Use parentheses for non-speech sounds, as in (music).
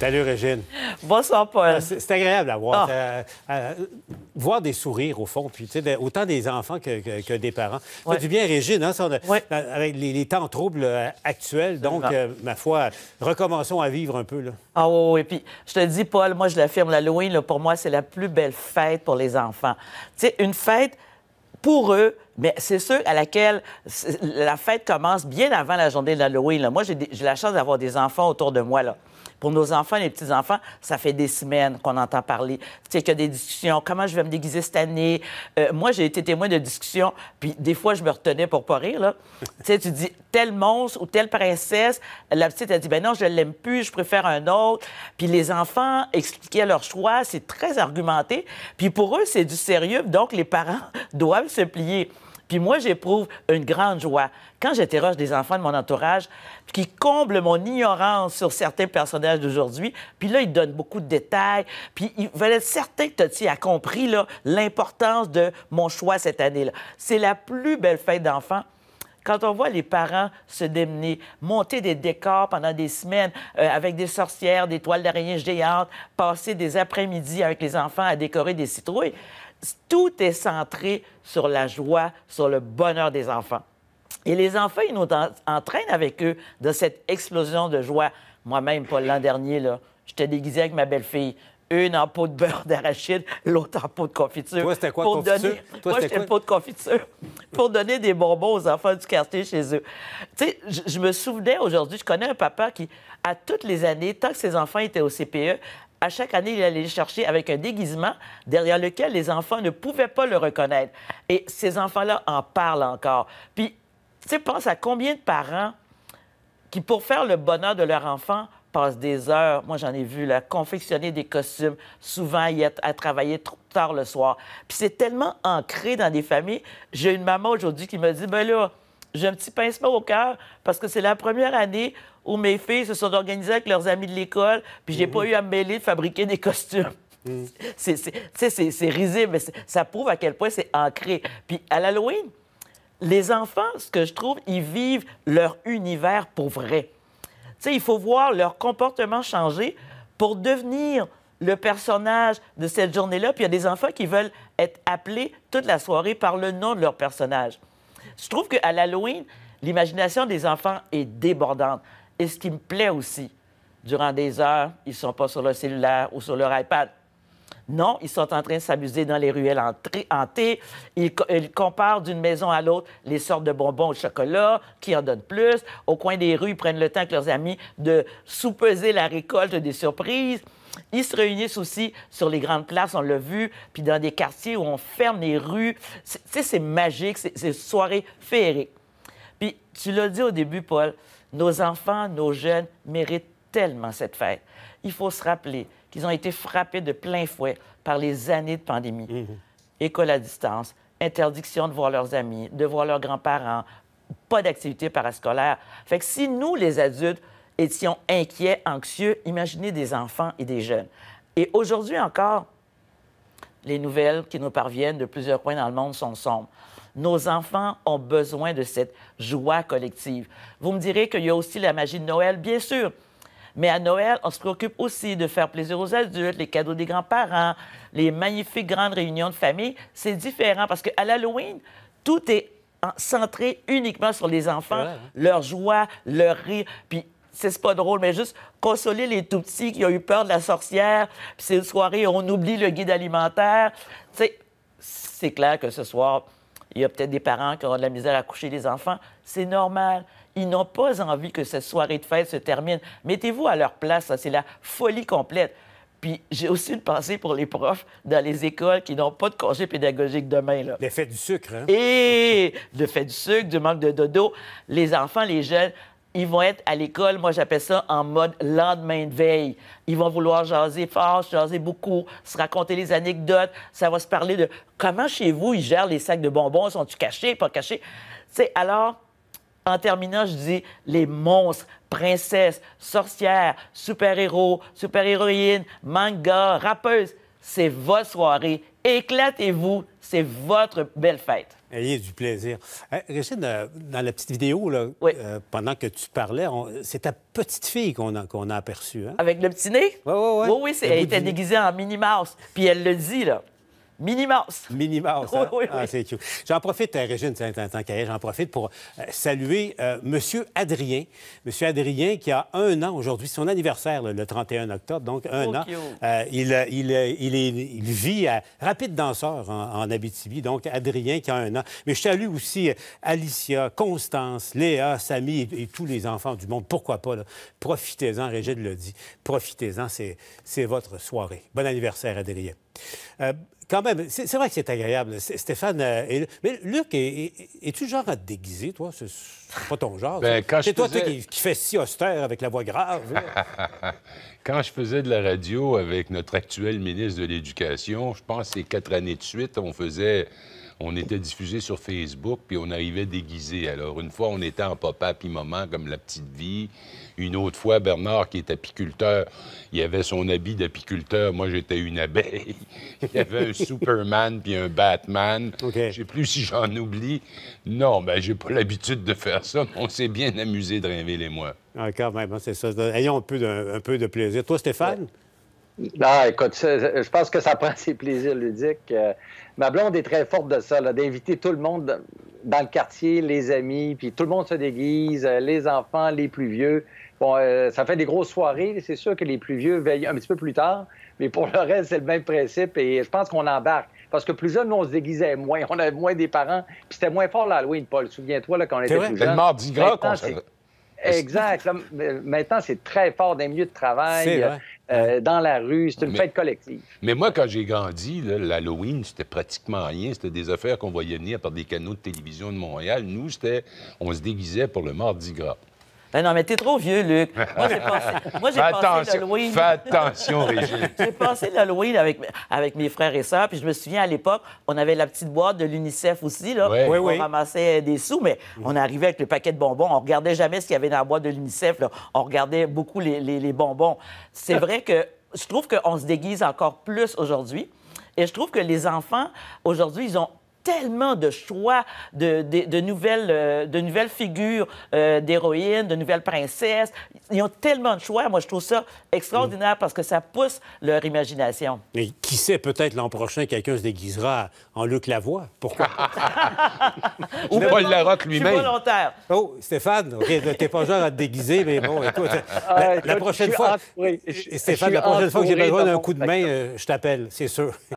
Salut, Régine. Bonsoir, Paul. Ah, c'est agréable à voir. Ah. voir des sourires, au fond, puis autant des enfants que, des parents. Ça du bien, Régine, hein, avec les, temps troubles euh, actuels. Donc, euh, ma foi, recommençons à vivre un peu. Là. Ah oui, oui. Puis, je te dis, Paul, moi, je l'affirme, l'Halloween, pour moi, c'est la plus belle fête pour les enfants. Tu une fête, pour eux, mais c'est sûr à laquelle la fête commence bien avant la journée de l'Halloween. Moi, j'ai la chance d'avoir des enfants autour de moi. Là. Pour nos enfants, et les petits-enfants, ça fait des semaines qu'on entend parler. Tu sais, qu'il y a des discussions. Comment je vais me déguiser cette année? Euh, moi, j'ai été témoin de discussions, puis des fois, je me retenais pour pas rire, là. tu sais, tu dis tel monstre ou telle princesse. La petite a dit, ben non, je l'aime plus, je préfère un autre. Puis les enfants expliquaient leur choix. C'est très argumenté. Puis pour eux, c'est du sérieux. Donc, les parents (laughs) doivent se plier. Puis moi, j'éprouve une grande joie quand j'interroge des enfants de mon entourage qui comblent mon ignorance sur certains personnages d'aujourd'hui. Puis là, ils donnent beaucoup de détails. Puis il veulent être certains que Tati a compris l'importance de mon choix cette année-là. C'est la plus belle fête d'enfants quand on voit les parents se démener, monter des décors pendant des semaines euh, avec des sorcières, des toiles d'araignées géantes, passer des après-midi avec les enfants à décorer des citrouilles, tout est centré sur la joie, sur le bonheur des enfants. Et les enfants, ils nous entraînent avec eux dans cette explosion de joie. Moi-même, Paul, l'an dernier, là, j'étais déguisé avec ma belle-fille une en pot de beurre d'arachide, l'autre en pot de confiture. Toi, c'était quoi, pour confiture? Moi, pot de confiture (laughs) pour donner des bonbons aux enfants du quartier chez eux. Tu sais, je me souvenais aujourd'hui, je connais un papa qui, à toutes les années, tant que ses enfants étaient au CPE, à chaque année, il allait chercher avec un déguisement derrière lequel les enfants ne pouvaient pas le reconnaître. Et ces enfants-là en parlent encore. Puis, tu sais, pense à combien de parents qui, pour faire le bonheur de leur enfant, passent des heures, moi j'en ai vu, la confectionner des costumes, souvent y être, à travailler trop tard le soir. Puis c'est tellement ancré dans des familles. J'ai une maman aujourd'hui qui me dit, ben là, j'ai un petit pincement au cœur parce que c'est la première année où mes filles se sont organisées avec leurs amis de l'école, puis j'ai n'ai pas mhm. eu à me mêler de fabriquer des costumes. Mhm. C'est risible, mais ça prouve à quel point c'est ancré. Puis à l'Halloween, les enfants, ce que je trouve, ils vivent leur univers pour vrai. il faut voir leur comportement changer pour devenir le personnage de cette journée-là. Puis il y a des enfants qui veulent être appelés toute la soirée par le nom de leur personnage. Je trouve qu'à l'Halloween, l'imagination des enfants est débordante. Et ce qui me plaît aussi, durant des heures, ils ne sont pas sur leur cellulaire ou sur leur iPad. Non, ils sont en train de s'amuser dans les ruelles hantées. Ils, ils comparent d'une maison à l'autre les sortes de bonbons au chocolat, qui en donne plus. Au coin des rues, ils prennent le temps avec leurs amis de soupeser la récolte des surprises. Ils se réunissent aussi sur les grandes places, on l'a vu, puis dans des quartiers où on ferme les rues. Tu sais, c'est magique, c'est une soirée féerique. Puis tu l'as dit au début, Paul, nos enfants, nos jeunes méritent tellement cette fête. Il faut se rappeler qu'ils ont été frappés de plein fouet par les années de pandémie. Mm-hmm. École à distance, interdiction de voir leurs amis, de voir leurs grands-parents, pas d'activité parascolaire. Fait que si nous, les adultes, étions inquiets, anxieux. Imaginez des enfants et des jeunes. Et aujourd'hui encore, les nouvelles qui nous parviennent de plusieurs coins dans le monde sont sombres. Nos enfants ont besoin de cette joie collective. Vous me direz qu'il y a aussi la magie de Noël, bien sûr. Mais à Noël, on se préoccupe aussi de faire plaisir aux adultes, les cadeaux des grands-parents, les magnifiques grandes réunions de famille. C'est différent parce qu'à l'Halloween, tout est centré uniquement sur les enfants, hein? leur joie, leur rire. Puis c'est pas drôle, mais juste consoler les tout petits qui ont eu peur de la sorcière, puis c'est une soirée, où on oublie le guide alimentaire. Tu sais, c'est clair que ce soir, il y a peut-être des parents qui auront de la misère à coucher les enfants. C'est normal. Ils n'ont pas envie que cette soirée de fête se termine. Mettez-vous à leur place, c'est la folie complète. Puis j'ai aussi une pensée pour les profs dans les écoles qui n'ont pas de congé pédagogique demain. L'effet du sucre, hein? Et eh! l'effet du sucre, du manque de dodo. Les enfants, les jeunes, ils vont être à l'école, moi j'appelle ça en mode lendemain de veille. Ils vont vouloir jaser fort, jaser beaucoup, se raconter les anecdotes, ça va se parler de comment chez vous ils gèrent les sacs de bonbons, sont-ils cachés, pas cachés. Tu alors, en terminant, je dis les monstres, princesses, sorcières, super-héros, super-héroïnes, mangas, rappeuses, c'est votre soirée. Éclatez-vous, c'est votre belle fête. Ayez du plaisir. Euh, dans la petite vidéo, euh, pendant que tu parlais, c'est ta petite fille qu'on a, aperçue. Hein? Avec le petit nez? Oui, oui, oui. Oui, oui, elle était déguisée en mini Mouse. Puis elle le dit, là. Minnie Mouse. Hein? (laughs) Ah, c'est J'en profite, euh, Régine, temps cahier j'en profite pour euh, saluer euh, M. Adrien. M. Adrien, qui a un an aujourd'hui, C'est son anniversaire, le 31 octobre, donc un oh, an. il, il, vit à Rapide Danseur en, Abitibi, donc Adrien qui a un an. Mais je salue aussi Alicia, Constance, Léa, Samy et, tous les enfants du monde. Pourquoi pas? Profitez-en, Régine le dit. Profitez-en, c'est votre soirée. Bon anniversaire, Adrien quand même, c'est vrai que c'est agréable. Stéphane, euh, mais Luc, es-tu genre à déguiser, toi? C'est pas ton genre. Ben, c'est toi qui, fais si austère avec la voix grave. (laughs) quand je faisais de la radio avec notre actuel ministre de l'Éducation, je pense que ces quatre années de suite, on faisait on était diffusé sur Facebook, puis on arrivait déguisé. Alors, une fois, on était en papa puis maman, comme la petite vie. Une autre fois, Bernard, qui est apiculteur, il avait son habit d'apiculteur. Moi, j'étais une abeille. (laughs) il y avait un Superman puis un Batman. Je ne sais plus si j'en oublie. Non, ben j'ai pas l'habitude de faire ça, on s'est bien amusé, de et moi. mois quand même, ben, ben, c'est ça. Ayons un peu de, peu de plaisir. Toi, Stéphane? Non, ah, écoute, je pense que ça (laughs) prend ses plaisirs ludiques. Euh, ma blonde est très forte de ça, d'inviter tout le monde dans le quartier, les amis, puis tout le monde se déguise, euh, les enfants, les plus vieux. Bon, euh, ça fait des grosses soirées. C'est sûr que les plus vieux veillent un petit peu plus tard, mais pour le reste, c'est le même principe et je pense qu'on embarque. Parce que plus jeunes, nous, on se déguisait moins. On avait moins des parents, puis c'était moins fort l'Halloween, Paul. Souviens-toi, quand on était plus jeunes. le mardi gras qu'on Exact. maintenant, c'est très fort d'un milieux de travail. Euh, dans la rue. C'est une fête collective. Mais moi, quand j'ai grandi, l'Halloween, c'était pratiquement rien. C'était des affaires qu'on voyait venir par des canaux de télévision de Montréal. Nous, c'était, on se déguisait pour le mardi gras. Ben non, mais t'es trop vieux, Luc. Moi, j'ai (laughs) passé, moi, Fais attention, Régis. (laughs) j'ai passé l'Halloween avec, avec mes frères et sœurs. Puis je me souviens, à l'époque, on avait la petite boîte de l'UNICEF aussi, là. on ramassait euh, des sous, mais on arrivait avec le paquet de bonbons. On regardait jamais ce qu'il y avait dans la boîte de l'UNICEF. Là. On regardait beaucoup les, les bonbons. C'est vrai que je trouve qu'on se déguise encore plus aujourd'hui. Et je trouve que les enfants, aujourd'hui, ils ont tellement de choix de, nouvelles, euh, de nouvelles figures euh, d'héroïnes, de nouvelles princesses. Ils ont tellement de choix. Moi, je trouve ça extraordinaire parce que ça pousse leur imagination. Mais qui sait, peut-être l'an prochain, quelqu'un se déguisera en Luc Lavoie. Pourquoi? (laughs) (laughs) Ou Paul Larocque lui-même. volontaire. Oh, Stéphane, tu t'es pas genre à te déguiser, mais bon, écoute, ah, la, prochaine fois... Entouré, Stéphane, la prochaine fois que j'ai besoin d'un coup de main, euh, je t'appelle, c'est sûr.